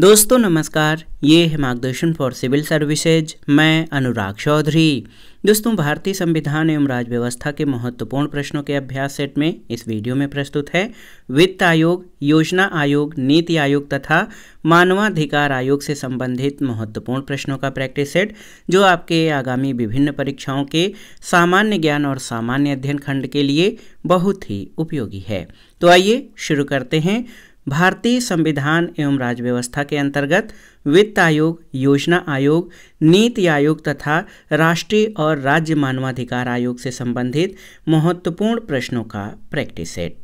दोस्तों नमस्कार ये है मार्गदर्शन फॉर सिविल सर्विसेज मैं अनुराग चौधरी दोस्तों भारतीय संविधान एवं राजव्यवस्था व्यवस्था के महत्वपूर्ण प्रश्नों के अभ्यास सेट में इस वीडियो में प्रस्तुत है वित्त आयोग योजना आयोग नीति आयोग तथा मानवाधिकार आयोग से संबंधित महत्वपूर्ण प्रश्नों का प्रैक्टिस सेट जो आपके आगामी विभिन्न परीक्षाओं के सामान्य ज्ञान और सामान्य अध्ययन खंड के लिए बहुत ही उपयोगी है तो आइए शुरू करते हैं भारतीय संविधान एवं राज्य व्यवस्था के अंतर्गत वित्त आयोग योजना आयोग नीति आयोग तथा राष्ट्रीय और राज्य मानवाधिकार आयोग से संबंधित महत्वपूर्ण प्रश्नों का प्रैक्टिस सेट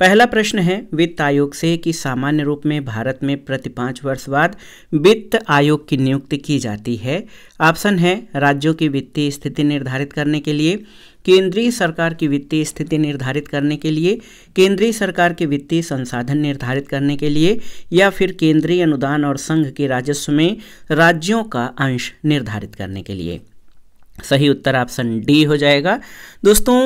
पहला प्रश्न है वित्त आयोग से कि सामान्य रूप में भारत में प्रति पाँच वर्ष बाद वित्त आयोग की नियुक्ति की जाती है ऑप्शन है राज्यों की वित्तीय स्थिति निर्धारित करने के लिए केंद्रीय सरकार की वित्तीय स्थिति निर्धारित करने के लिए केंद्रीय सरकार के वित्तीय संसाधन निर्धारित करने के लिए या फिर केंद्रीय अनुदान और संघ के राजस्व में राज्यों का अंश निर्धारित करने के लिए सही उत्तर ऑप्शन डी हो जाएगा दोस्तों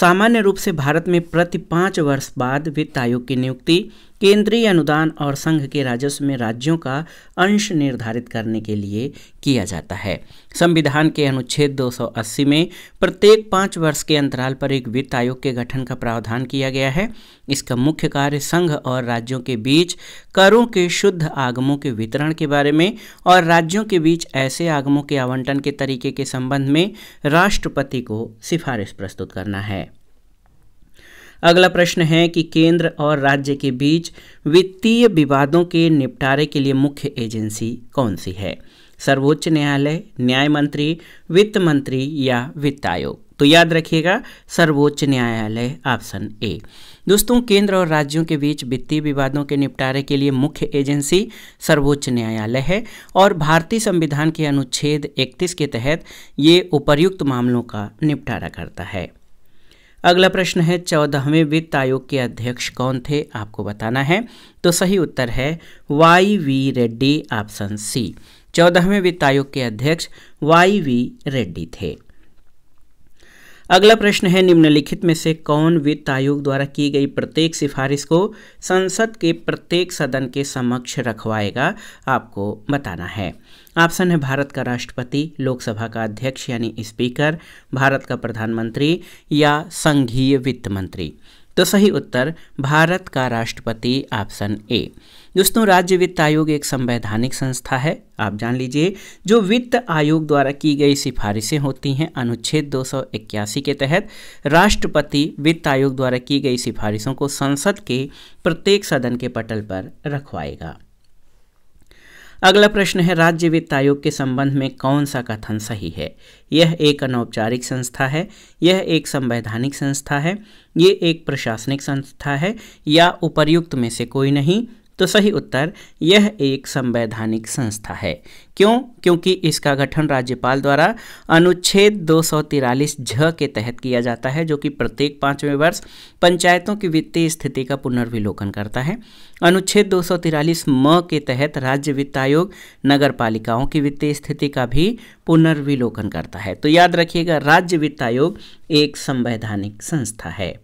सामान्य रूप से भारत में प्रति पाँच वर्ष बाद वित्त आयोग की नियुक्ति केंद्रीय अनुदान और संघ के राजस्व में राज्यों का अंश निर्धारित करने के लिए किया जाता है संविधान के अनुच्छेद 280 में प्रत्येक पाँच वर्ष के अंतराल पर एक वित्त आयोग के गठन का प्रावधान किया गया है इसका मुख्य कार्य संघ और राज्यों के बीच करों के शुद्ध आगमों के वितरण के बारे में और राज्यों के बीच ऐसे आगमों के आवंटन के तरीके के संबंध में राष्ट्रपति को सिफारिश प्रस्तुत करना है अगला प्रश्न है कि केंद्र और राज्य के बीच वित्तीय विवादों के निपटारे के लिए मुख्य एजेंसी कौन सी है सर्वोच्च न्यायालय न्याय मंत्री वित्त मंत्री या वित्त आयोग तो याद रखिएगा सर्वोच्च न्यायालय ऑप्शन ए दोस्तों केंद्र और राज्यों के बीच वित्तीय विवादों के निपटारे के लिए मुख्य एजेंसी सर्वोच्च न्यायालय है और भारतीय संविधान के अनुच्छेद 31 के तहत ये उपर्युक्त मामलों का निपटारा करता है अगला प्रश्न है चौदहवें वित्त आयोग के अध्यक्ष कौन थे आपको बताना है तो सही उत्तर है Y V Reddy option C चौदहवें वित्त आयोग के अध्यक्ष वाई वी रेड्डी थे अगला प्रश्न है निम्नलिखित में से कौन वित्त आयोग द्वारा की गई प्रत्येक सिफारिश को संसद के प्रत्येक सदन के समक्ष रखवाएगा आपको बताना है ऑप्शन है भारत का राष्ट्रपति लोकसभा का अध्यक्ष यानी स्पीकर भारत का प्रधानमंत्री या संघीय वित्त मंत्री तो सही उत्तर भारत का राष्ट्रपति ऑप्शन ए दोस्तों राज्य वित्त आयोग एक संवैधानिक संस्था है आप जान लीजिए जो वित्त आयोग द्वारा की गई सिफारिशें होती हैं अनुच्छेद दो के तहत राष्ट्रपति वित्त आयोग द्वारा की गई सिफारिशों को संसद के प्रत्येक सदन के पटल पर रखवाएगा अगला प्रश्न है राज्य वित्त आयोग के संबंध में कौन सा कथन सही है यह एक अनौपचारिक संस्था है यह एक संवैधानिक संस्था है ये एक प्रशासनिक संस्था है या उपर्युक्त में से कोई नहीं तो सही उत्तर यह एक संवैधानिक संस्था है क्यों क्योंकि इसका गठन राज्यपाल द्वारा अनुच्छेद दो झ के तहत किया जाता है जो कि प्रत्येक पाँचवें वर्ष पंचायतों की वित्तीय स्थिति का पुनर्विलोकन करता है अनुच्छेद दो म के तहत राज्य वित्त आयोग नगर पालिकाओं की वित्तीय स्थिति का भी पुनर्विलोकन करता है तो याद रखिएगा राज्य वित्त आयोग एक संवैधानिक संस्था है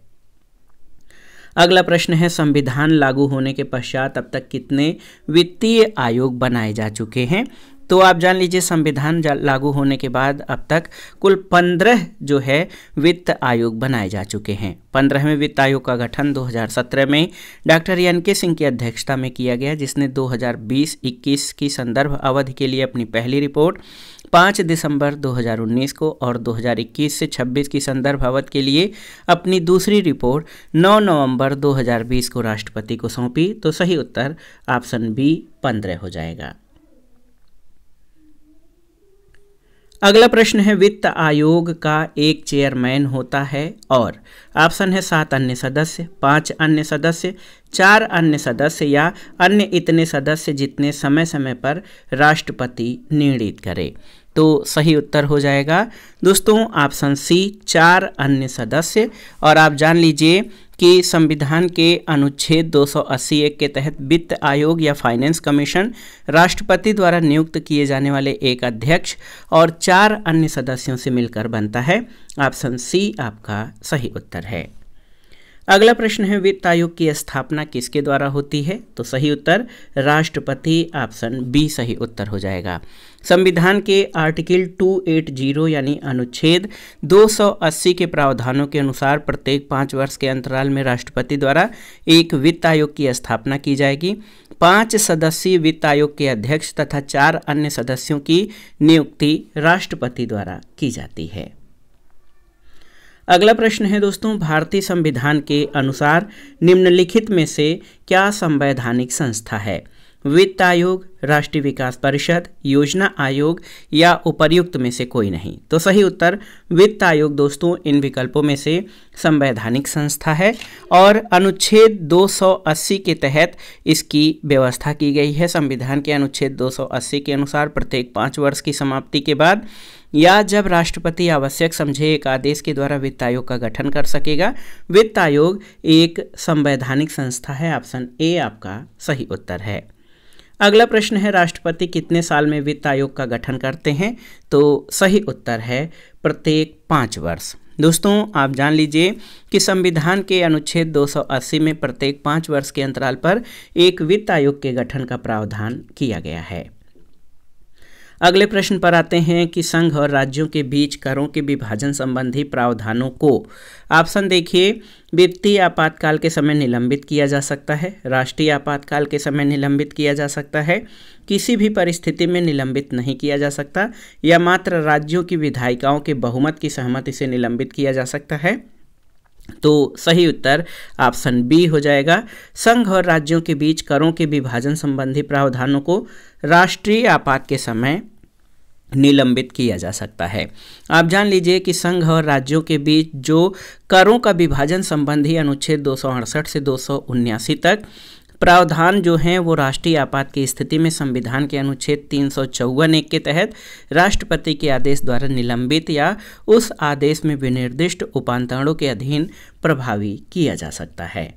अगला प्रश्न है संविधान लागू होने के पश्चात अब तक कितने वित्तीय आयोग बनाए जा चुके हैं तो आप जान लीजिए संविधान लागू होने के बाद अब तक कुल पंद्रह जो है वित्त आयोग बनाए जा चुके हैं पंद्रहवें वित्त आयोग का गठन 2017 में डॉक्टर एन के सिंह की अध्यक्षता में किया गया जिसने 2020-21 की संदर्भ अवधि के लिए अपनी पहली रिपोर्ट 5 दिसंबर 2019 को और 2021 से 26 की संदर्भ अवधि के लिए अपनी दूसरी रिपोर्ट 9 नवंबर 2020 को राष्ट्रपति को सौंपी तो सही उत्तर ऑप्शन बी पंद्रह हो जाएगा अगला प्रश्न है वित्त आयोग का एक चेयरमैन होता है और ऑप्शन है सात अन्य सदस्य पांच अन्य सदस्य चार अन्य सदस्य या अन्य इतने सदस्य जितने समय समय पर राष्ट्रपति निर्णित करे तो सही उत्तर हो जाएगा दोस्तों ऑप्शन सी चार अन्य सदस्य और आप जान लीजिए कि संविधान के अनुच्छेद 280 एक के तहत वित्त आयोग या फाइनेंस कमीशन राष्ट्रपति द्वारा नियुक्त किए जाने वाले एक अध्यक्ष और चार अन्य सदस्यों से मिलकर बनता है ऑप्शन सी आपका सही उत्तर है अगला प्रश्न है वित्त आयोग की स्थापना किसके द्वारा होती है तो सही उत्तर राष्ट्रपति ऑप्शन बी सही उत्तर हो जाएगा संविधान के आर्टिकल 280 यानी अनुच्छेद 280 के प्रावधानों के अनुसार प्रत्येक पाँच वर्ष के अंतराल में राष्ट्रपति द्वारा एक वित्त आयोग की स्थापना की जाएगी पाँच सदस्यीय वित्त आयोग के अध्यक्ष तथा चार अन्य सदस्यों की नियुक्ति राष्ट्रपति द्वारा की जाती है अगला प्रश्न है दोस्तों भारतीय संविधान के अनुसार निम्नलिखित में से क्या संवैधानिक संस्था है वित्त आयोग राष्ट्रीय विकास परिषद योजना आयोग या उपर्युक्त में से कोई नहीं तो सही उत्तर वित्त आयोग दोस्तों इन विकल्पों में से संवैधानिक संस्था है और अनुच्छेद 280 के तहत इसकी व्यवस्था की गई है संविधान के अनुच्छेद 280 के अनुसार प्रत्येक पाँच वर्ष की समाप्ति के बाद या जब राष्ट्रपति आवश्यक समझे एक आदेश के द्वारा वित्त आयोग का गठन कर सकेगा वित्त आयोग एक संवैधानिक संस्था है ऑप्शन ए आपका सही उत्तर है अगला प्रश्न है राष्ट्रपति कितने साल में वित्त आयोग का गठन करते हैं तो सही उत्तर है प्रत्येक पाँच वर्ष दोस्तों आप जान लीजिए कि संविधान के अनुच्छेद 280 में प्रत्येक पाँच वर्ष के अंतराल पर एक वित्त आयोग के गठन का प्रावधान किया गया है अगले प्रश्न पर आते हैं कि संघ और राज्यों के बीच करों के विभाजन संबंधी प्रावधानों को ऑप्शन देखिए वित्तीय आपातकाल के समय निलंबित किया जा सकता है राष्ट्रीय आपातकाल के समय निलंबित किया जा सकता है किसी भी परिस्थिति में निलंबित नहीं किया जा सकता या मात्र राज्यों की विधायिकाओं के बहुमत की सहमति से निलंबित किया जा सकता है तो सही उत्तर ऑप्शन बी हो जाएगा संघ और राज्यों के बीच करों के विभाजन संबंधी प्रावधानों को राष्ट्रीय आपात के समय निलंबित किया जा सकता है आप जान लीजिए कि संघ और राज्यों के बीच जो करों का विभाजन संबंधी अनुच्छेद दो से दो तक प्रावधान जो हैं वो राष्ट्रीय आपात की स्थिति में संविधान के अनुच्छेद तीन सौ एक के तहत राष्ट्रपति के आदेश द्वारा निलंबित या उस आदेश में विनिर्दिष्ट उपांतरणों के अधीन प्रभावी किया जा सकता है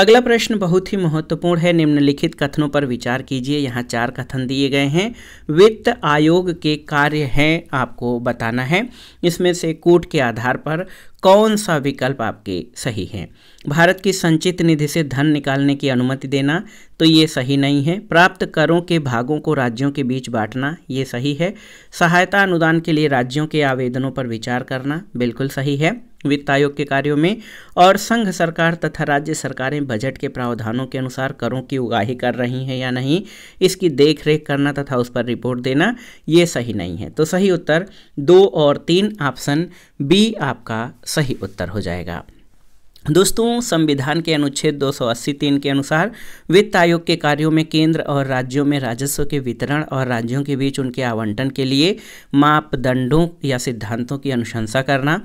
अगला प्रश्न बहुत ही महत्वपूर्ण है निम्नलिखित कथनों पर विचार कीजिए यहाँ चार कथन दिए गए हैं वित्त आयोग के कार्य हैं आपको बताना है इसमें से कोट के आधार पर कौन सा विकल्प आपके सही है भारत की संचित निधि से धन निकालने की अनुमति देना तो ये सही नहीं है प्राप्त करों के भागों को राज्यों के बीच बांटना ये सही है सहायता अनुदान के लिए राज्यों के आवेदनों पर विचार करना बिल्कुल सही है वित्त आयोग के कार्यों में और संघ सरकार तथा राज्य सरकारें बजट के प्रावधानों के अनुसार करों की उगाही कर रही हैं या नहीं इसकी देख रेख करना तथा उस पर रिपोर्ट देना ये सही नहीं है तो सही उत्तर दो और तीन ऑप्शन बी आपका सही उत्तर हो जाएगा दोस्तों संविधान के अनुच्छेद दो तीन के अनुसार वित्त आयोग के कार्यों में केंद्र और राज्यों में राजस्व के वितरण और राज्यों के बीच उनके आवंटन के लिए मापदंडों या सिद्धांतों की अनुशंसा करना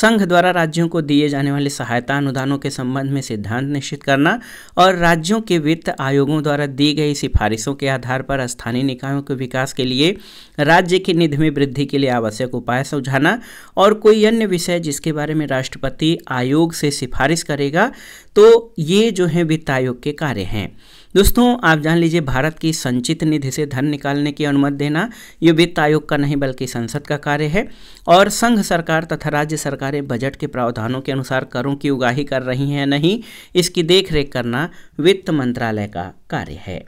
संघ द्वारा राज्यों को दिए जाने वाले सहायता अनुदानों के संबंध में सिद्धांत निश्चित करना और राज्यों के वित्त आयोगों द्वारा दी गई सिफारिशों के आधार पर स्थानीय निकायों के विकास के लिए राज्य की निधि में वृद्धि के लिए आवश्यक उपाय सुझाना और कोई अन्य विषय जिसके बारे में राष्ट्रपति आयोग से सिफारिश सिफारिश करेगा तो ये जो है वित्त आयोग के कार्य हैं दोस्तों आप जान लीजिए भारत की संचित निधि से धन निकालने की अनुमति देना ये वित्त आयोग का नहीं बल्कि संसद का कार्य है और संघ सरकार तथा राज्य सरकारें बजट के प्रावधानों के अनुसार करों की उगाही कर रही हैं या नहीं इसकी देखरेख करना वित्त मंत्रालय का कार्य है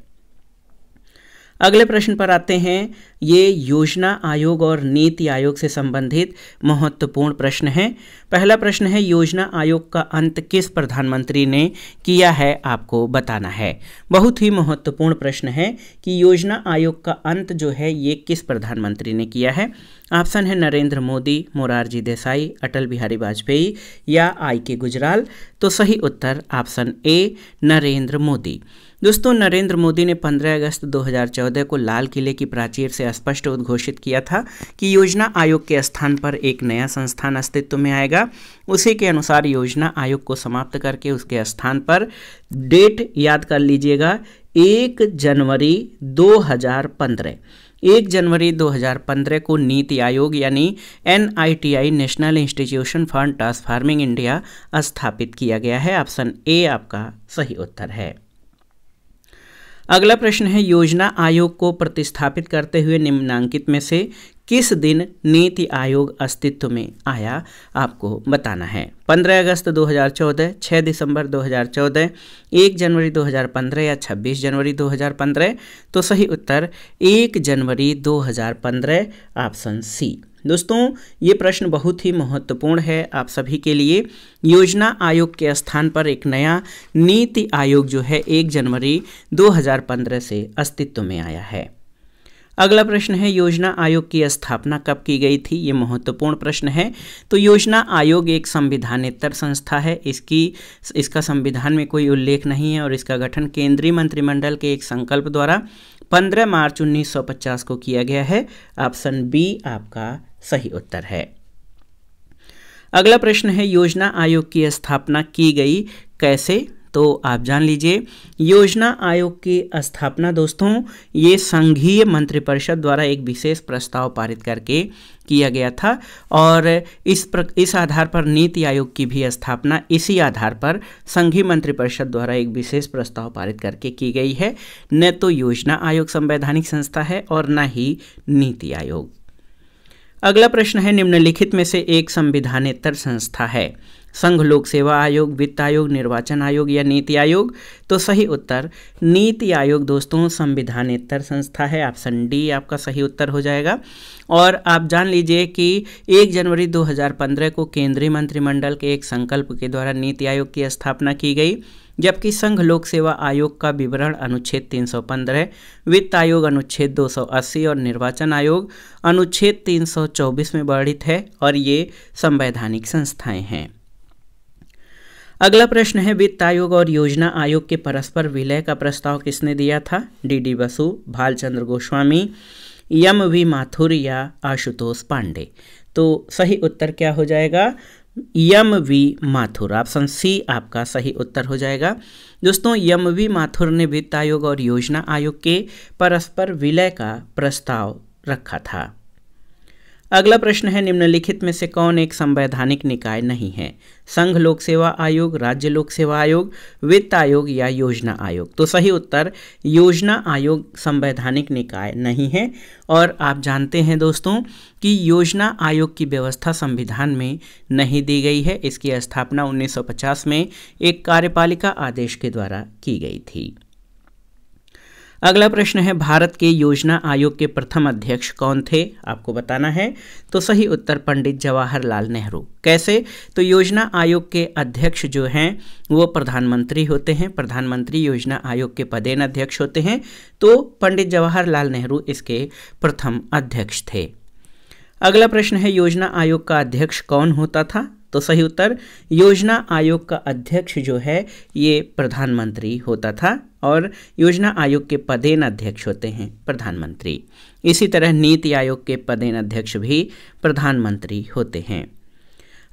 अगले प्रश्न पर आते हैं ये योजना आयोग और नीति आयोग से संबंधित महत्वपूर्ण प्रश्न है पहला प्रश्न है योजना आयोग का अंत किस प्रधानमंत्री ने किया है आपको बताना है बहुत ही महत्वपूर्ण प्रश्न है कि योजना आयोग का अंत जो है ये किस प्रधानमंत्री ने किया है ऑप्शन है नरेंद्र मोदी मोरारजी देसाई अटल बिहारी वाजपेयी या आई के गुजराल तो सही उत्तर ऑप्शन ए नरेंद्र मोदी दोस्तों नरेंद्र मोदी ने 15 अगस्त 2014 को लाल किले की प्राचीर से स्पष्ट उद्घोषित किया था कि योजना आयोग के स्थान पर एक नया संस्थान अस्तित्व में आएगा उसी के अनुसार योजना आयोग को समाप्त करके उसके स्थान पर डेट याद कर लीजिएगा एक जनवरी 2015 एक जनवरी 2015 को नीति आयोग यानी N national institution for transforming India स्थापित किया गया है ऑप्शन ए आपका सही उत्तर है अगला प्रश्न है योजना आयोग को प्रतिस्थापित करते हुए निम्नांकित में से किस दिन नीति आयोग अस्तित्व में आया आपको बताना है 15 अगस्त 2014, 6 दिसंबर 2014, 1 जनवरी 2015 या 26 जनवरी 2015 तो सही उत्तर 1 जनवरी 2015 ऑप्शन सी दोस्तों ये प्रश्न बहुत ही महत्वपूर्ण है आप सभी के लिए योजना आयोग के स्थान पर एक नया नीति आयोग जो है एक जनवरी 2015 से अस्तित्व में आया है अगला प्रश्न है योजना आयोग की स्थापना कब की गई थी ये महत्वपूर्ण प्रश्न है तो योजना आयोग एक संविधानेतर संस्था है इसकी इसका संविधान में कोई उल्लेख नहीं है और इसका गठन केंद्रीय मंत्रिमंडल के एक संकल्प द्वारा 15 मार्च 1950 को किया गया है ऑप्शन बी आपका सही उत्तर है अगला प्रश्न है योजना आयोग की स्थापना की गई कैसे तो आप जान लीजिए योजना आयोग की स्थापना दोस्तों ये संघीय मंत्रिपरिषद द्वारा एक विशेष प्रस्ताव पारित करके किया गया था और इस प्र इस आधार पर नीति आयोग की भी स्थापना इसी आधार पर संघीय मंत्रिपरिषद द्वारा एक विशेष प्रस्ताव पारित करके की गई है न तो योजना आयोग संवैधानिक संस्था है और न ही नीति आयोग अगला प्रश्न है निम्नलिखित में से एक संविधानेतर संस्था है संघ लोक सेवा आयोग वित्त आयोग निर्वाचन आयोग या नीति आयोग तो सही उत्तर नीति आयोग दोस्तों संविधानेतर संस्था है ऑप्शन डी आपका सही उत्तर हो जाएगा और आप जान लीजिए कि 1 जनवरी 2015 को केंद्रीय मंत्रिमंडल के एक संकल्प के द्वारा नीति आयोग की स्थापना की गई जबकि संघ लोक सेवा आयोग का विवरण अनुच्छेद 315, वित्त आयोग अनुच्छेद 280 और निर्वाचन आयोग अनुच्छेद 324 में वर्णित है और ये संवैधानिक संस्थाएं हैं अगला प्रश्न है वित्त आयोग और योजना आयोग के परस्पर विलय का प्रस्ताव किसने दिया था D D Basu Bhalchandra Goswami M V Mathur या आशुतोष पांडे तो सही उत्तर क्या हो जाएगा M V Mathur option C आपका सही उत्तर हो जाएगा दोस्तों यम वी माथुर ने वित्त आयोग और योजना आयोग के परस्पर विलय का प्रस्ताव रखा था अगला प्रश्न है निम्नलिखित में से कौन एक संवैधानिक निकाय नहीं है संघ लोक सेवा आयोग राज्य लोक सेवा आयोग वित्त आयोग या योजना आयोग तो सही उत्तर योजना आयोग संवैधानिक निकाय नहीं है और आप जानते हैं दोस्तों कि योजना आयोग की व्यवस्था संविधान में नहीं दी गई है इसकी स्थापना 1950 में एक कार्यपालिका आदेश के द्वारा की गई थी अगला प्रश्न है भारत के योजना आयोग के प्रथम अध्यक्ष कौन थे आपको बताना है तो सही उत्तर पंडित जवाहरलाल नेहरू कैसे तो योजना आयोग के अध्यक्ष जो हैं वो प्रधानमंत्री होते हैं प्रधानमंत्री योजना आयोग के पदेन अध्यक्ष होते हैं तो पंडित जवाहरलाल नेहरू इसके प्रथम अध्यक्ष थे अगला प्रश्न है योजना आयोग का अध्यक्ष कौन होता था तो सही उत्तर योजना आयोग का अध्यक्ष जो है ये प्रधानमंत्री होता था और योजना आयोग के पदेन अध्यक्ष होते हैं प्रधानमंत्री इसी तरह नीति आयोग के पदेन अध्यक्ष भी प्रधानमंत्री होते हैं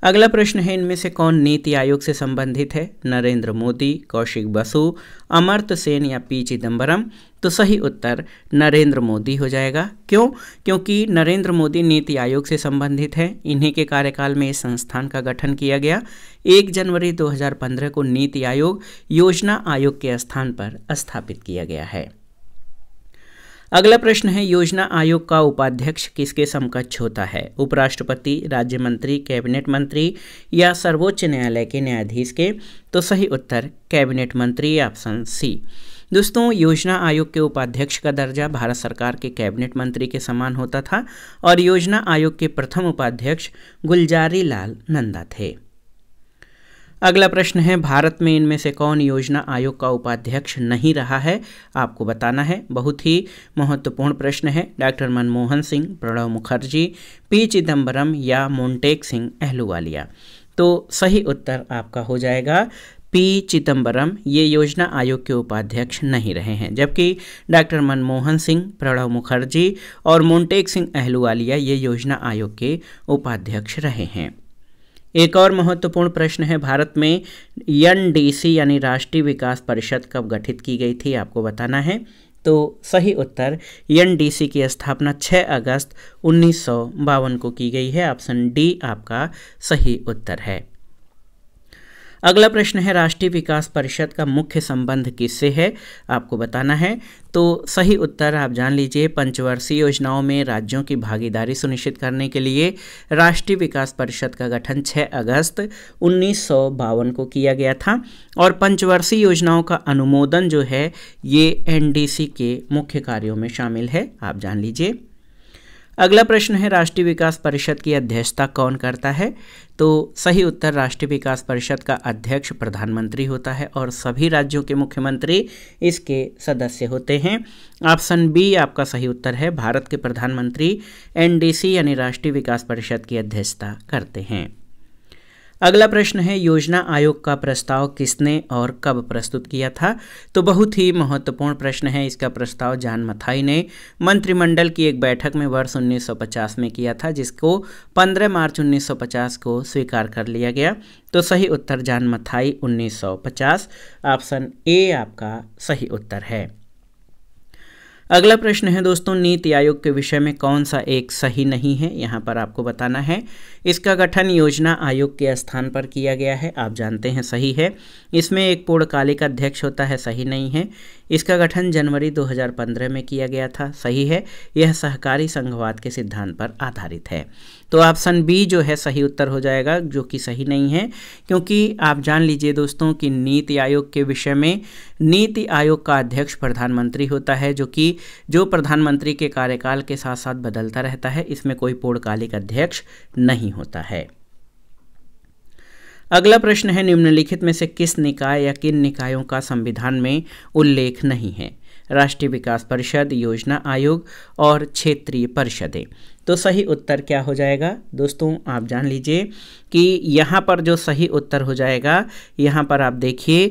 अगला प्रश्न है इनमें से कौन नीति आयोग से संबंधित है नरेंद्र मोदी कौशिक बसु अमर्त सेन या पी चिदम्बरम तो सही उत्तर नरेंद्र मोदी हो जाएगा क्यों क्योंकि नरेंद्र मोदी नीति आयोग से संबंधित हैं इन्हीं के कार्यकाल में इस संस्थान का गठन किया गया 1 जनवरी 2015 को नीति आयोग योजना आयोग के स्थान पर स्थापित किया गया है अगला प्रश्न है योजना आयोग का उपाध्यक्ष किसके समकक्ष होता है उपराष्ट्रपति राज्य मंत्री कैबिनेट मंत्री या सर्वोच्च न्यायालय के न्यायाधीश के तो सही उत्तर कैबिनेट मंत्री ऑप्शन सी दोस्तों योजना आयोग के उपाध्यक्ष का दर्जा भारत सरकार के कैबिनेट मंत्री के समान होता था और योजना आयोग के प्रथम उपाध्यक्ष गुलजारी लाल नंदा थे अगला प्रश्न है भारत में इनमें से कौन योजना आयोग का उपाध्यक्ष नहीं रहा है आपको बताना है बहुत ही महत्वपूर्ण प्रश्न है डॉक्टर मनमोहन सिंह प्रणव मुखर्जी पी चिदम्बरम या मोन्टेक सिंह अहलुवालिया तो सही उत्तर आपका हो जाएगा पी चिदम्बरम ये योजना आयोग के उपाध्यक्ष नहीं रहे हैं जबकि डॉक्टर मनमोहन सिंह प्रणव मुखर्जी और मोन्टेक सिंह अहलुवालिया ये योजना आयोग के उपाध्यक्ष रहे हैं एक और महत्वपूर्ण प्रश्न है भारत में एन यानी राष्ट्रीय विकास परिषद कब गठित की गई थी आपको बताना है तो सही उत्तर एन की स्थापना 6 अगस्त उन्नीस को की गई है ऑप्शन डी आपका सही उत्तर है अगला प्रश्न है राष्ट्रीय विकास परिषद का मुख्य संबंध किससे है आपको बताना है तो सही उत्तर आप जान लीजिए पंचवर्षीय योजनाओं में राज्यों की भागीदारी सुनिश्चित करने के लिए राष्ट्रीय विकास परिषद का गठन 6 अगस्त उन्नीस को किया गया था और पंचवर्षीय योजनाओं का अनुमोदन जो है ये एनडीसी के मुख्य कार्यों में शामिल है आप जान लीजिए अगला प्रश्न है राष्ट्रीय विकास परिषद की अध्यक्षता कौन करता है तो सही उत्तर राष्ट्रीय विकास परिषद का अध्यक्ष प्रधानमंत्री होता है और सभी राज्यों के मुख्यमंत्री इसके सदस्य होते हैं ऑप्शन बी आपका सही उत्तर है भारत के प्रधानमंत्री एनडीसी यानी राष्ट्रीय विकास परिषद की अध्यक्षता करते हैं अगला प्रश्न है योजना आयोग का प्रस्ताव किसने और कब प्रस्तुत किया था तो बहुत ही महत्वपूर्ण प्रश्न है इसका प्रस्ताव जान मथाई ने मंत्रिमंडल की एक बैठक में वर्ष 1950 में किया था जिसको 15 मार्च 1950 को स्वीकार कर लिया गया तो सही उत्तर जान मथाई 1950 ऑप्शन ए आपका सही उत्तर है अगला प्रश्न है दोस्तों नीति आयोग के विषय में कौन सा एक सही नहीं है यहाँ पर आपको बताना है इसका गठन योजना आयोग के स्थान पर किया गया है आप जानते हैं सही है इसमें एक पूर्णकालिक अध्यक्ष होता है सही नहीं है इसका गठन जनवरी 2015 में किया गया था सही है यह सहकारी संघवाद के सिद्धांत पर आधारित है तो ऑप्शन बी जो है सही उत्तर हो जाएगा जो कि सही नहीं है क्योंकि आप जान लीजिए दोस्तों कि नीति आयोग के विषय में नीति आयोग का अध्यक्ष प्रधानमंत्री होता है जो कि जो प्रधानमंत्री के कार्यकाल के साथ साथ बदलता रहता है इसमें कोई पूर्णकालिक अध्यक्ष नहीं नहीं होता है अगला प्रश्न है निम्नलिखित में से किस निकाय या किन निकायों का संविधान में उल्लेख नहीं है राष्ट्रीय विकास परिषद योजना आयोग और क्षेत्रीय परिषदें तो सही उत्तर क्या हो जाएगा दोस्तों आप जान लीजिए कि यहाँ पर जो सही उत्तर हो जाएगा यहाँ पर आप देखिए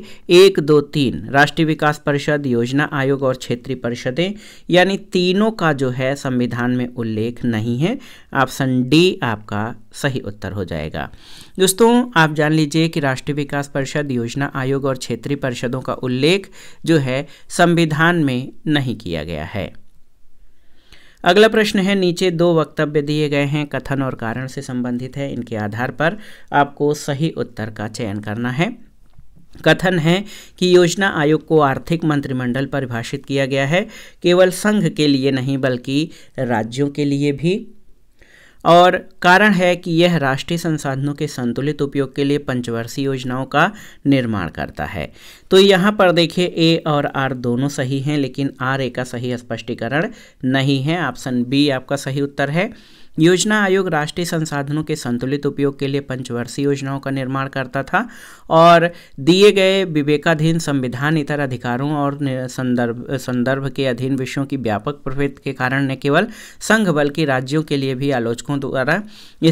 एक दो तीन राष्ट्रीय विकास परिषद योजना आयोग और क्षेत्रीय परिषदें यानी तीनों का जो है संविधान में उल्लेख नहीं है ऑप्शन डी आपका सही उत्तर हो जाएगा दोस्तों आप जान लीजिए कि राष्ट्रीय विकास परिषद योजना आयोग और क्षेत्रीय परिषदों का उल्लेख जो है संविधान में नहीं किया गया है अगला प्रश्न है नीचे दो वक्तव्य दिए गए हैं कथन और कारण से संबंधित है इनके आधार पर आपको सही उत्तर का चयन करना है कथन है कि योजना आयोग को आर्थिक मंत्रिमंडल परिभाषित किया गया है केवल संघ के लिए नहीं बल्कि राज्यों के लिए भी और कारण है कि यह राष्ट्रीय संसाधनों के संतुलित उपयोग के लिए पंचवर्षीय योजनाओं का निर्माण करता है तो यहाँ पर देखिए ए और आर दोनों सही हैं लेकिन आर ए का सही स्पष्टीकरण नहीं है ऑप्शन बी आपका सही उत्तर है योजना आयोग राष्ट्रीय संसाधनों के संतुलित उपयोग के लिए पंचवर्षीय योजनाओं का निर्माण करता था और दिए गए विवेकाधीन संविधान इतर अधिकारों और संदर्भ संदर्भ के अधीन विषयों की व्यापक प्रवृत्ति के कारण न केवल संघ बल्कि राज्यों के लिए भी आलोचकों द्वारा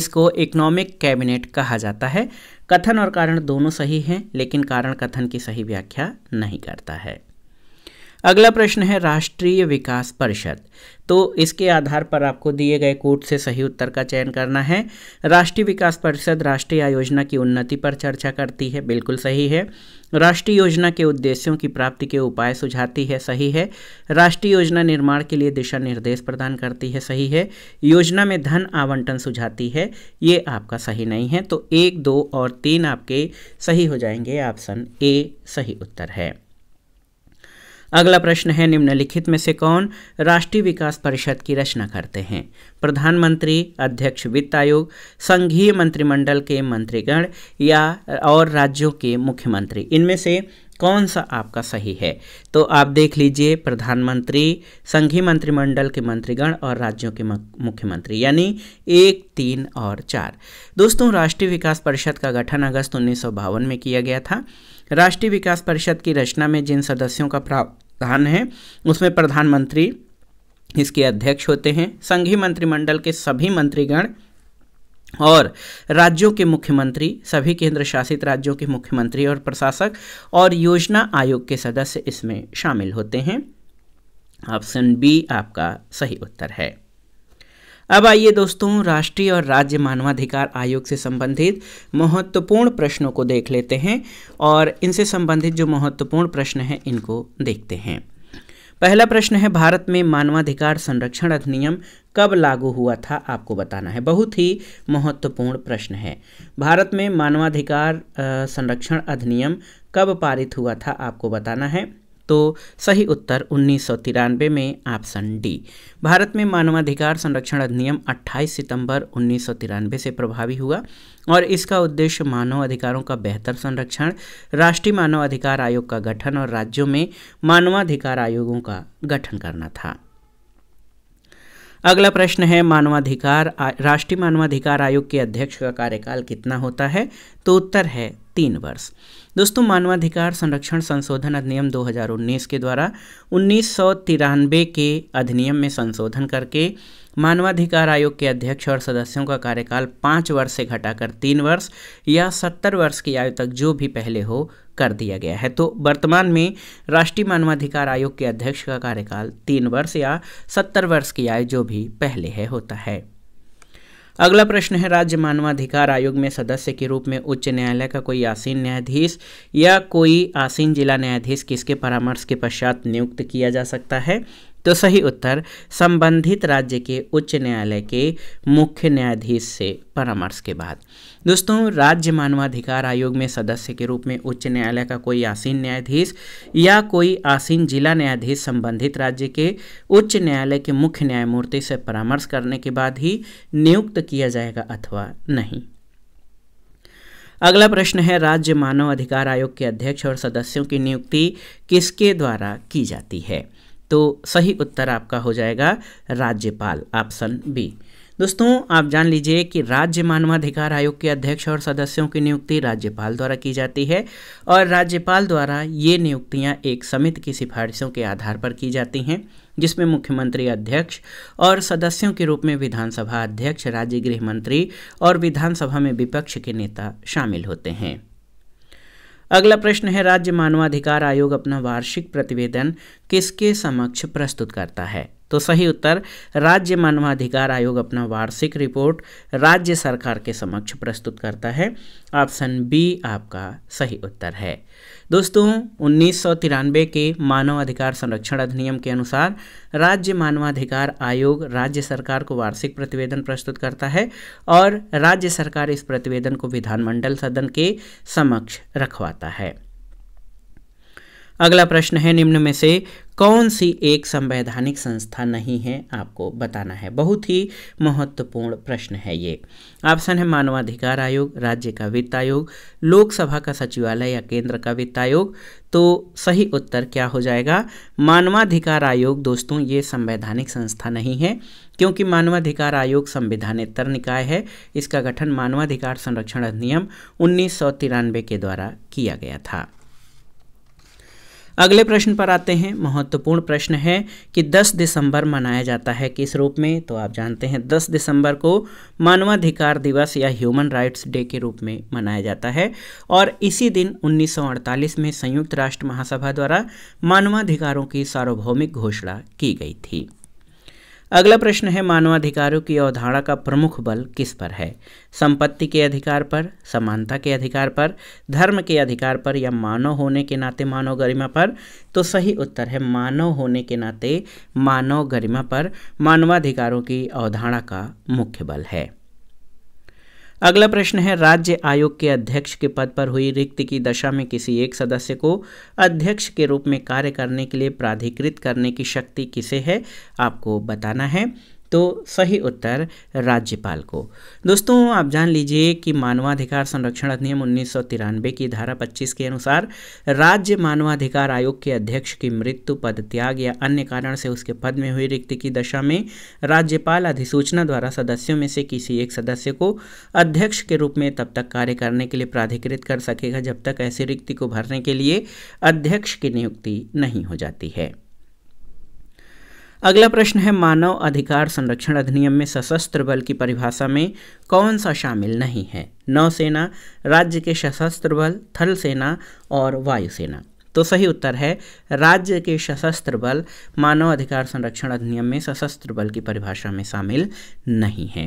इसको इकोनॉमिक कैबिनेट कहा जाता है कथन और कारण दोनों सही हैं लेकिन कारण कथन की सही व्याख्या नहीं करता है अगला प्रश्न है राष्ट्रीय विकास परिषद तो इसके आधार पर आपको दिए गए कोट से सही उत्तर का चयन करना है राष्ट्रीय विकास परिषद राष्ट्रीय आयोजना की उन्नति पर चर्चा करती है बिल्कुल सही है राष्ट्रीय योजना के उद्देश्यों की प्राप्ति के उपाय सुझाती है सही है राष्ट्रीय योजना निर्माण के लिए दिशा निर्देश प्रदान करती है सही है योजना में धन आवंटन सुझाती है ये आपका सही नहीं है तो एक दो और तीन आपके सही हो जाएंगे ऑप्शन ए सही उत्तर है अगला प्रश्न है निम्नलिखित में से कौन राष्ट्रीय विकास परिषद की रचना करते हैं प्रधानमंत्री अध्यक्ष वित्त आयोग संघीय मंत्रिमंडल के मंत्रीगण या और राज्यों के मुख्यमंत्री इनमें से कौन सा आपका सही है तो आप देख लीजिए प्रधानमंत्री संघीय मंत्रिमंडल के मंत्रीगण और राज्यों के मुख्यमंत्री यानी एक तीन और चार दोस्तों राष्ट्रीय विकास परिषद का गठन अगस्त उन्नीस में किया गया था राष्ट्रीय विकास परिषद की रचना में जिन सदस्यों का प्रावधान है उसमें प्रधानमंत्री इसके अध्यक्ष होते हैं संघीय मंत्रिमंडल के सभी मंत्रीगण और राज्यों के मुख्यमंत्री सभी केंद्र शासित राज्यों के मुख्यमंत्री और प्रशासक और योजना आयोग के सदस्य इसमें शामिल होते हैं ऑप्शन बी आपका सही उत्तर है अब आइए दोस्तों राष्ट्रीय और राज्य मानवाधिकार आयोग से संबंधित महत्वपूर्ण प्रश्नों को देख लेते हैं और इनसे संबंधित जो महत्वपूर्ण प्रश्न हैं इनको देखते हैं पहला प्रश्न है भारत में मानवाधिकार संरक्षण अधिनियम कब लागू हुआ था आपको बताना है बहुत ही महत्वपूर्ण प्रश्न है भारत में मानवाधिकार संरक्षण अधिनियम कब पारित हुआ था आपको बताना है तो सही उत्तर उन्नीस में ऑप्शन डी भारत में मानवाधिकार संरक्षण अधिनियम 28 सितंबर उन्नीस से प्रभावी हुआ और इसका उद्देश्य मानव अधिकारों का बेहतर संरक्षण राष्ट्रीय मानवाधिकार आयोग का गठन और राज्यों में मानवाधिकार आयोगों का गठन करना था अगला प्रश्न है मानवाधिकार राष्ट्रीय मानवाधिकार आयोग के अध्यक्ष का कार्यकाल कितना होता है तो उत्तर है तीन वर्ष दोस्तों मानवाधिकार संरक्षण संशोधन अधिनियम 2019 के द्वारा उन्नीस के अधिनियम में संशोधन करके मानवाधिकार आयोग के अध्यक्ष और सदस्यों का कार्यकाल पाँच वर्ष से घटाकर तीन वर्ष या सत्तर वर्ष की आयु तक जो भी पहले हो कर दिया गया है तो वर्तमान में राष्ट्रीय मानवाधिकार आयोग के अध्यक्ष का कार्यकाल तीन वर्ष या सत्तर वर्ष की आयु जो भी पहले है होता है अगला प्रश्न है राज्य मानवाधिकार आयोग में सदस्य के रूप में उच्च न्यायालय का कोई आसीन न्यायाधीश या कोई आसीन जिला न्यायाधीश किसके परामर्श के पश्चात नियुक्त किया जा सकता है तो सही उत्तर संबंधित राज्य के उच्च न्यायालय के मुख्य न्यायाधीश से परामर्श के बाद दोस्तों राज्य मानवाधिकार आयोग में सदस्य के रूप में उच्च न्यायालय का कोई आसीन न्यायाधीश या कोई आसीन जिला न्यायाधीश संबंधित राज्य के उच्च न्यायालय के मुख्य न्यायमूर्ति से परामर्श करने के बाद ही नियुक्त किया जाएगा अथवा नहीं अगला प्रश्न है राज्य मानव अधिकार आयोग के अध्यक्ष और सदस्यों की नियुक्ति किसके द्वारा की जाती है तो सही उत्तर आपका हो जाएगा राज्यपाल ऑप्शन बी दोस्तों आप जान लीजिए कि राज्य मानवाधिकार आयोग के अध्यक्ष और सदस्यों की नियुक्ति राज्यपाल द्वारा की जाती है और राज्यपाल द्वारा ये नियुक्तियां एक समिति की सिफारिशों के आधार पर की जाती हैं जिसमें मुख्यमंत्री अध्यक्ष और सदस्यों के रूप में विधानसभा अध्यक्ष राज्य गृह मंत्री और विधानसभा में विपक्ष के नेता शामिल होते हैं अगला प्रश्न है राज्य मानवाधिकार आयोग अपना वार्षिक प्रतिवेदन किसके समक्ष प्रस्तुत करता है तो सही उत्तर राज्य मानवाधिकार आयोग अपना वार्षिक रिपोर्ट राज्य सरकार के समक्ष प्रस्तुत करता है ऑप्शन बी आपका सही उत्तर है दोस्तों उन्नीस के मानव अधिकार संरक्षण अधिनियम के अनुसार राज्य मानवाधिकार आयोग राज्य सरकार को वार्षिक प्रतिवेदन प्रस्तुत करता है और राज्य सरकार इस प्रतिवेदन को विधानमंडल सदन के समक्ष रखवाता है अगला प्रश्न है निम्न में से कौन सी एक संवैधानिक संस्था नहीं है आपको बताना है बहुत ही महत्वपूर्ण प्रश्न है ये ऑप्शन है मानवाधिकार आयोग राज्य का वित्त आयोग लोकसभा का सचिवालय या केंद्र का वित्त आयोग तो सही उत्तर क्या हो जाएगा मानवाधिकार आयोग दोस्तों ये संवैधानिक संस्था नहीं है क्योंकि मानवाधिकार आयोग संविधानेतर निकाय है इसका गठन मानवाधिकार संरक्षण अधिनियम उन्नीस के द्वारा किया गया था अगले प्रश्न पर आते हैं महत्वपूर्ण प्रश्न है कि 10 दिसंबर मनाया जाता है किस रूप में तो आप जानते हैं 10 दिसंबर को मानवाधिकार दिवस या ह्यूमन राइट्स डे के रूप में मनाया जाता है और इसी दिन 1948 में संयुक्त राष्ट्र महासभा द्वारा मानवाधिकारों की सार्वभौमिक घोषणा की गई थी अगला प्रश्न है मानवाधिकारों की अवधारणा का प्रमुख बल किस पर है संपत्ति के अधिकार पर समानता के अधिकार पर धर्म के अधिकार पर या मानव होने के नाते मानव गरिमा पर तो सही उत्तर है मानव होने के नाते मानव गरिमा पर मानवाधिकारों की अवधारणा का मुख्य बल है अगला प्रश्न है राज्य आयोग के अध्यक्ष के पद पर हुई रिक्त की दशा में किसी एक सदस्य को अध्यक्ष के रूप में कार्य करने के लिए प्राधिकृत करने की शक्ति किसे है आपको बताना है तो सही उत्तर राज्यपाल को दोस्तों आप जान लीजिए कि मानवाधिकार संरक्षण अधिनियम उन्नीस की धारा 25 के अनुसार राज्य मानवाधिकार आयोग के अध्यक्ष की मृत्यु पद त्याग या अन्य कारण से उसके पद में हुई रिक्त की दशा में राज्यपाल अधिसूचना द्वारा सदस्यों में से किसी एक सदस्य को अध्यक्ष के रूप में तब तक कार्य करने के लिए प्राधिकृत कर सकेगा जब तक ऐसी रिक्ति को भरने के लिए अध्यक्ष की नियुक्ति नहीं हो जाती है अगला प्रश्न है मानव अधिकार संरक्षण अधिनियम में सशस्त्र बल की परिभाषा में कौन सा शामिल नहीं है नौसेना राज्य के सशस्त्र बल थल सेना और वायुसेना तो सही उत्तर है राज्य के सशस्त्र बल मानव अधिकार संरक्षण अधिनियम में सशस्त्र बल की परिभाषा में शामिल नहीं है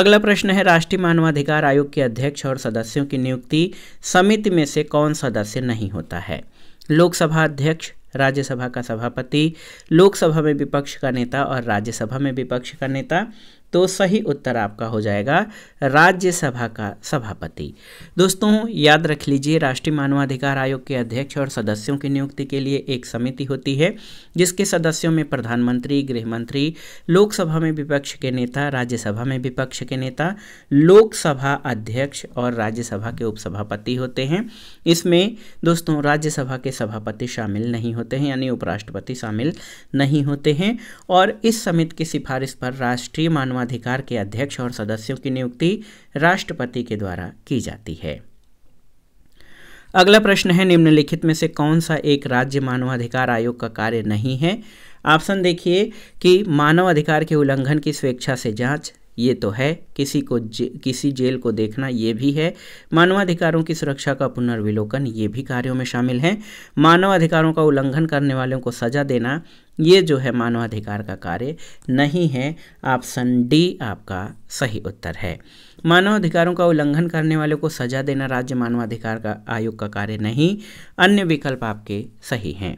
अगला प्रश्न है राष्ट्रीय मानवाधिकार आयोग के अध्यक्ष और सदस्यों की नियुक्ति समिति में से कौन सदस्य नहीं होता है लोकसभा अध्यक्ष राज्यसभा का सभापति लोकसभा में विपक्ष का नेता और राज्यसभा में विपक्ष का नेता तो सही उत्तर आपका हो जाएगा राज्यसभा का सभापति दोस्तों याद रख लीजिए राष्ट्रीय मानवाधिकार आयोग के अध्यक्ष और सदस्यों की नियुक्ति के लिए एक समिति होती है जिसके सदस्यों में प्रधानमंत्री गृहमंत्री लोकसभा में विपक्ष के नेता राज्यसभा में विपक्ष के नेता लोकसभा अध्यक्ष और राज्यसभा के उपसभापति होते हैं इसमें दोस्तों राज्यसभा के सभापति शामिल नहीं होते हैं यानी उपराष्ट्रपति शामिल नहीं होते हैं और इस समिति की सिफारिश पर राष्ट्रीय मानव परमाधिकार के अध्यक्ष और सदस्यों की नियुक्ति राष्ट्रपति के द्वारा की जाती है अगला प्रश्न है निम्नलिखित में से कौन सा एक राज्य मानवाधिकार आयोग का कार्य नहीं है ऑप्शन देखिए कि मानव अधिकार के उल्लंघन की स्वेच्छा से जांच ये तो है किसी को जे, किसी जेल को देखना ये भी है मानवाधिकारों की सुरक्षा का पुनर्विलोकन ये भी कार्यों में शामिल है मानवाधिकारों का उल्लंघन करने वालों को सजा देना ये जो है मानवाधिकार का कार्य नहीं है ऑप्शन डी आपका सही उत्तर है मानवाधिकारों का उल्लंघन करने वालों को सजा देना राज्य मानवाधिकार का आयोग का कार्य नहीं अन्य विकल्प आपके सही हैं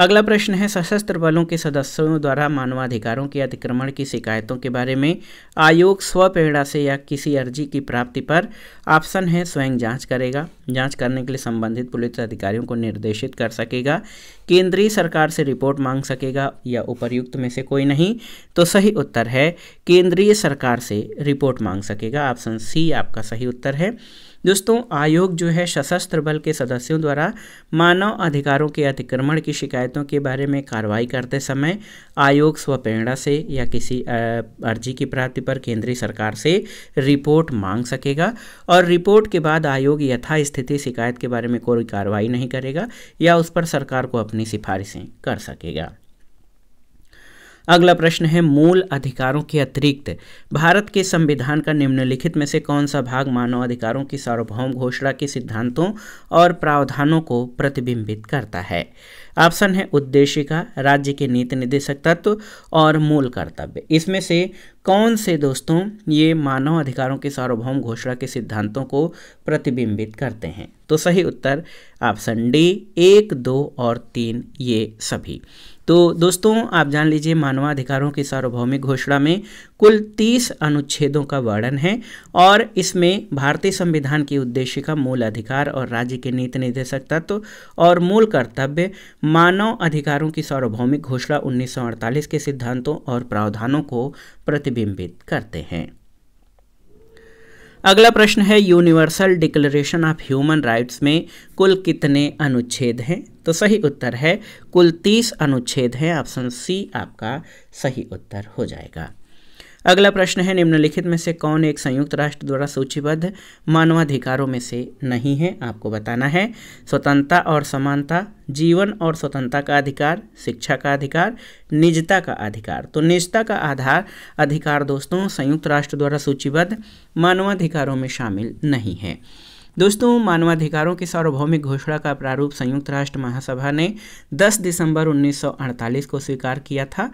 अगला प्रश्न है सशस्त्र बलों के सदस्यों द्वारा मानवाधिकारों के अतिक्रमण की शिकायतों के बारे में आयोग स्वप्रेरणा से या किसी अर्जी की प्राप्ति पर ऑप्शन है स्वयं जांच करेगा जांच करने के लिए संबंधित पुलिस अधिकारियों को निर्देशित कर सकेगा केंद्रीय सरकार से रिपोर्ट मांग सकेगा या उपयुक्त में से कोई नहीं तो सही उत्तर है केंद्रीय सरकार से रिपोर्ट मांग सकेगा ऑप्शन सी आपका सही उत्तर है दोस्तों आयोग जो है सशस्त्र बल के सदस्यों द्वारा मानव अधिकारों के अतिक्रमण की शिकायतों के बारे में कार्रवाई करते समय आयोग स्वप्रेरणा से या किसी अर्जी की प्राप्ति पर केंद्रीय सरकार से रिपोर्ट मांग सकेगा और रिपोर्ट के बाद आयोग यथास्थिति शिकायत के बारे में कोई कार्रवाई नहीं करेगा या उस पर सरकार को अपनी सिफारिशें कर सकेगा अगला प्रश्न है मूल अधिकारों के अतिरिक्त भारत के संविधान का निम्नलिखित में से कौन सा भाग मानव अधिकारों की सार्वभौम घोषणा के सिद्धांतों और प्रावधानों को प्रतिबिंबित करता है ऑप्शन है उद्देशिका राज्य के नीति निदेशक तत्व और मूल कर्तव्य इसमें से कौन से दोस्तों ये मानव अधिकारों के सार्वभौम घोषणा के सिद्धांतों को प्रतिबिंबित करते हैं तो सही उत्तर ऑप्शन डी एक दो और तीन ये सभी तो दोस्तों आप जान लीजिए मानवाधिकारों की सार्वभौमिक घोषणा में कुल तीस अनुच्छेदों का वर्णन है और इसमें भारतीय संविधान की उद्देश्य का मूल अधिकार और राज्य के नीति निर्देशक तत्व और मूल कर्तव्य मानव अधिकारों की सार्वभौमिक घोषणा 1948 के सिद्धांतों और प्रावधानों को प्रतिबिंबित करते हैं अगला प्रश्न है Universal Declaration of Human Rights में कुल कितने अनुच्छेद हैं तो सही उत्तर है कुल तीस अनुच्छेद हैं ऑप्शन सी आपका सही उत्तर हो जाएगा अगला प्रश्न है निम्नलिखित में से कौन एक संयुक्त राष्ट्र द्वारा सूचीबद्ध मानवाधिकारों में से नहीं है आपको बताना है स्वतंत्रता और समानता जीवन और स्वतंत्रता का अधिकार शिक्षा का अधिकार निजता का अधिकार तो निजता का आधार अधिकार दोस्तों संयुक्त राष्ट्र द्वारा सूचीबद्ध मानवाधिकारों में शामिल नहीं है दोस्तों मानवाधिकारों की सार्वभौमिक घोषणा का प्रारूप संयुक्त राष्ट्र महासभा ने 10 दिसंबर 1948 को स्वीकार किया था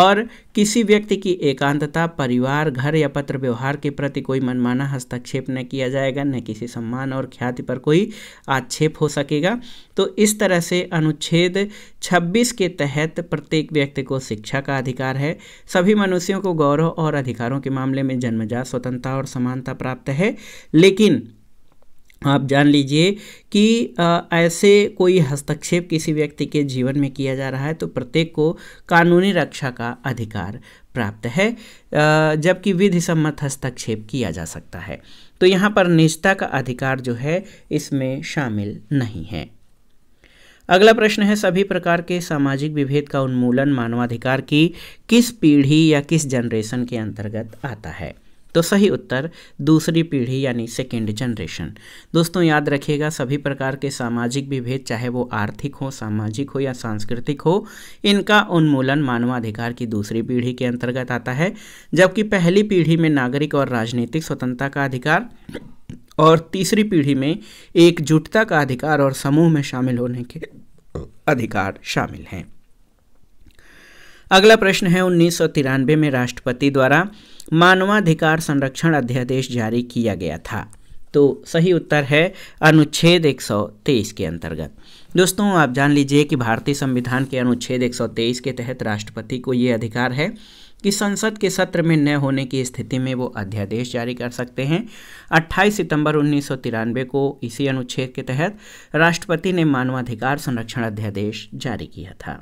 और किसी व्यक्ति की एकांतता परिवार घर या पत्र व्यवहार के प्रति कोई मनमाना हस्तक्षेप न किया जाएगा न किसी सम्मान और ख्याति पर कोई आक्षेप हो सकेगा तो इस तरह से अनुच्छेद 26 के तहत प्रत्येक व्यक्ति को शिक्षा का अधिकार है सभी मनुष्यों को गौरव और अधिकारों के मामले में जन्मजात स्वतंत्रता और समानता प्राप्त है लेकिन आप जान लीजिए कि आ, ऐसे कोई हस्तक्षेप किसी व्यक्ति के जीवन में किया जा रहा है तो प्रत्येक को कानूनी रक्षा का अधिकार प्राप्त है जबकि विधि सम्मत हस्तक्षेप किया जा सकता है तो यहाँ पर निजता का अधिकार जो है इसमें शामिल नहीं है अगला प्रश्न है सभी प्रकार के सामाजिक विभेद का उन्मूलन मानवाधिकार की किस पीढ़ी या किस जनरेशन के अंतर्गत आता है तो सही उत्तर दूसरी पीढ़ी यानी सेकेंड जनरेशन दोस्तों याद रखिएगा सभी प्रकार के सामाजिक विभेद चाहे वो आर्थिक हो सामाजिक हो या सांस्कृतिक हो इनका उन्मूलन मानवाधिकार की दूसरी पीढ़ी के अंतर्गत आता है जबकि पहली पीढ़ी में नागरिक और राजनीतिक स्वतंत्रता का अधिकार और तीसरी पीढ़ी में एकजुटता का अधिकार और समूह में शामिल होने के अधिकार शामिल हैं अगला प्रश्न है उन्नीस में राष्ट्रपति द्वारा मानवाधिकार संरक्षण अध्यादेश जारी किया गया था तो सही उत्तर है अनुच्छेद 123 के अंतर्गत दोस्तों आप जान लीजिए कि भारतीय संविधान के अनुच्छेद 123 के तहत राष्ट्रपति को ये अधिकार है कि संसद के सत्र में न होने की स्थिति में वो अध्यादेश जारी कर सकते हैं 28 सितंबर उन्नीस को इसी अनुच्छेद के तहत राष्ट्रपति ने मानवाधिकार संरक्षण अध्यादेश जारी किया था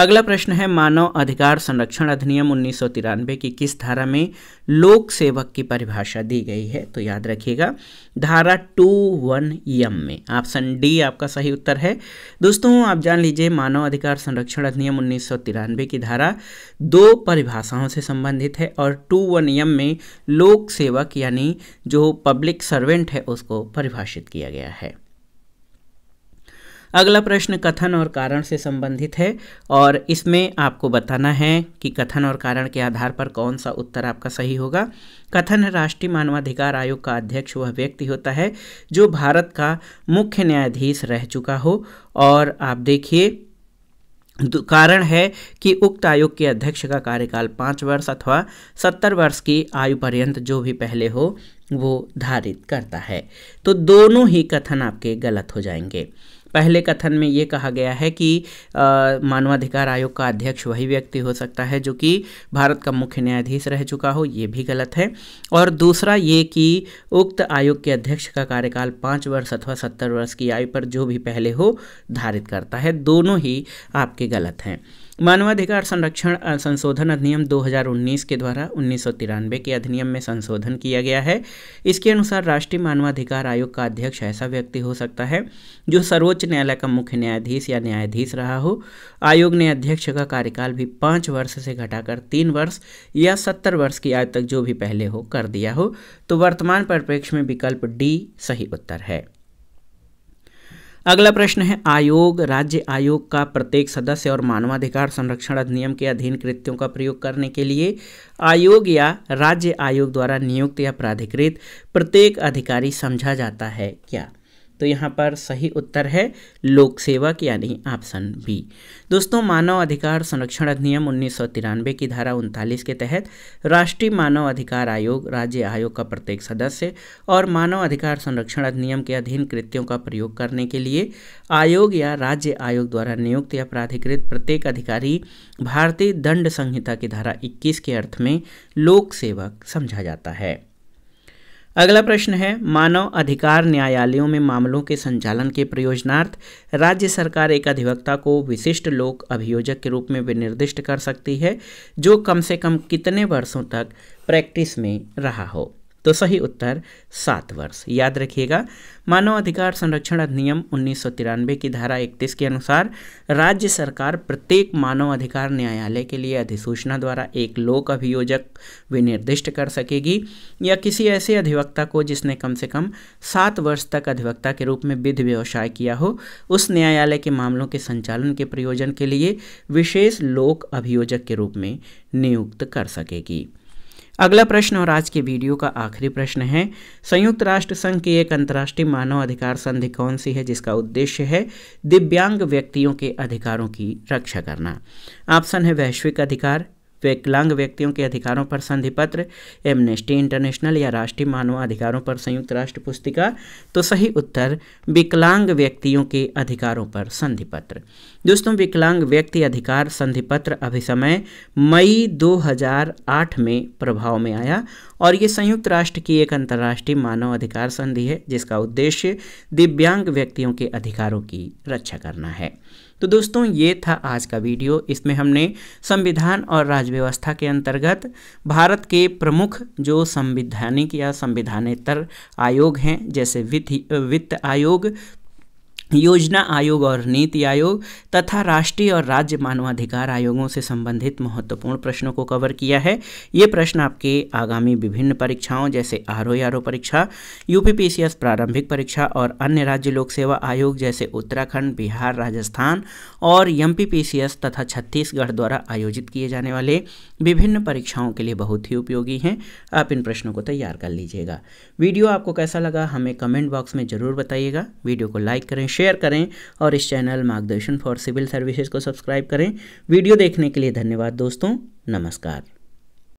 अगला प्रश्न है मानव अधिकार संरक्षण अधिनियम उन्नीस की किस धारा में लोक सेवक की परिभाषा दी गई है तो याद रखिएगा धारा टू वन यम में ऑप्शन डी आपका सही उत्तर है दोस्तों आप जान लीजिए मानव अधिकार संरक्षण अधिनियम उन्नीस की धारा दो परिभाषाओं से संबंधित है और टू वन यम में लोक सेवक यानी जो पब्लिक सर्वेंट है उसको परिभाषित किया गया है अगला प्रश्न कथन और कारण से संबंधित है और इसमें आपको बताना है कि कथन और कारण के आधार पर कौन सा उत्तर आपका सही होगा कथन राष्ट्रीय मानवाधिकार आयोग का अध्यक्ष वह व्यक्ति होता है जो भारत का मुख्य न्यायाधीश रह चुका हो और आप देखिए कारण है कि उक्त आयोग के अध्यक्ष का कार्यकाल पाँच वर्ष अथवा सत्तर वर्ष की आयु पर्यंत जो भी पहले हो वो धारित करता है तो दोनों ही कथन आपके गलत हो जाएंगे पहले कथन में ये कहा गया है कि मानवाधिकार आयोग का अध्यक्ष वही व्यक्ति हो सकता है जो कि भारत का मुख्य न्यायाधीश रह चुका हो ये भी गलत है और दूसरा ये कि उक्त आयोग के अध्यक्ष का कार्यकाल पाँच वर्ष अथवा सत्तर वर्ष की आयु पर जो भी पहले हो धारित करता है दोनों ही आपके गलत हैं मानवाधिकार संरक्षण संशोधन अधिनियम 2019 के द्वारा उन्नीस के अधिनियम में संशोधन किया गया है इसके अनुसार राष्ट्रीय मानवाधिकार आयोग का अध्यक्ष ऐसा व्यक्ति हो सकता है जो सर्वोच्च न्यायालय का मुख्य न्यायाधीश या न्यायाधीश रहा हो आयोग ने अध्यक्ष का कार्यकाल भी पाँच वर्ष से घटाकर तीन वर्ष या सत्तर वर्ष की आयु तक जो भी पहले हो कर दिया हो तो वर्तमान परिप्रेक्ष्य में विकल्प डी सही उत्तर है अगला प्रश्न है आयोग राज्य आयोग का प्रत्येक सदस्य और मानवाधिकार संरक्षण अधिनियम के अधीन कृत्यों का प्रयोग करने के लिए आयोग या राज्य आयोग द्वारा नियुक्त या प्राधिकृत प्रत्येक अधिकारी समझा जाता है क्या तो यहाँ पर सही उत्तर है लोक सेवक यानी ऑप्शन बी दोस्तों मानव अधिकार संरक्षण अधिनियम उन्नीस की धारा उनतालीस के तहत राष्ट्रीय मानव अधिकार आयोग राज्य आयोग का प्रत्येक सदस्य और मानव अधिकार संरक्षण अधिनियम के अधीन कृत्यों का प्रयोग करने के लिए आयोग या राज्य आयोग द्वारा नियुक्त या प्राधिकृत प्रत्येक अधिकारी भारतीय दंड संहिता की धारा इक्कीस के अर्थ में लोक सेवक समझा जाता है अगला प्रश्न है मानव अधिकार न्यायालयों में मामलों के संचालन के प्रयोजनार्थ राज्य सरकार एक अधिवक्ता को विशिष्ट लोक अभियोजक के रूप में विनिर्दिष्ट कर सकती है जो कम से कम कितने वर्षों तक प्रैक्टिस में रहा हो तो सही उत्तर सात वर्ष याद रखिएगा मानव अधिकार संरक्षण अधिनियम उन्नीस की धारा 31 के अनुसार राज्य सरकार प्रत्येक मानव अधिकार न्यायालय के लिए अधिसूचना द्वारा एक लोक अभियोजक विनिर्दिष्ट कर सकेगी या किसी ऐसे अधिवक्ता को जिसने कम से कम सात वर्ष तक अधिवक्ता के रूप में विधि व्यवसाय किया हो उस न्यायालय के मामलों के संचालन के प्रयोजन के लिए विशेष लोक अभियोजक के रूप में नियुक्त कर सकेगी अगला प्रश्न और आज के वीडियो का आखिरी प्रश्न है संयुक्त राष्ट्र संघ की एक अंतर्राष्ट्रीय मानव अधिकार संधि कौन सी है जिसका उद्देश्य है दिव्यांग व्यक्तियों के अधिकारों की रक्षा करना ऑप्शन है वैश्विक अधिकार विकलांग व्यक्तियों के अधिकारों पर संधि पत्र एमनेस्टी इंटरनेशनल या राष्ट्रीय मानवाधिकारों पर संयुक्त राष्ट्र पुस्तिका तो सही उत्तर विकलांग व्यक्तियों के अधिकारों पर संधि पत्र दोस्तों विकलांग व्यक्ति अधिकार संधि पत्र अभिसमय मई 2008 में प्रभाव में आया और ये संयुक्त राष्ट्र की एक अंतर्राष्ट्रीय मानव अधिकार संधि है जिसका उद्देश्य दिव्यांग व्यक्तियों के अधिकारों की रक्षा करना है तो दोस्तों ये था आज का वीडियो इसमें हमने संविधान और राज्य व्यवस्था के अंतर्गत भारत के प्रमुख जो संविधानिक या संविधानेतर आयोग हैं जैसे विधि वित्त आयोग योजना आयोग और नीति आयोग तथा राष्ट्रीय और राज्य मानवाधिकार आयोगों से संबंधित महत्वपूर्ण प्रश्नों को कवर किया है ये प्रश्न आपके आगामी विभिन्न परीक्षाओं जैसे आर ओ परीक्षा यूपीपीसीएस प्रारंभिक परीक्षा और अन्य राज्य लोक सेवा आयोग जैसे उत्तराखंड बिहार राजस्थान और एम तथा छत्तीसगढ़ द्वारा आयोजित किए जाने वाले विभिन्न परीक्षाओं के लिए बहुत ही उपयोगी हैं आप इन प्रश्नों को तैयार कर लीजिएगा वीडियो आपको कैसा लगा हमें कमेंट बॉक्स में ज़रूर बताइएगा वीडियो को लाइक करें शेयर करें और इस channel Margdarshan for civil services को सब्सक्राइब करें वीडियो देखने के लिए धन्यवाद दोस्तों नमस्कार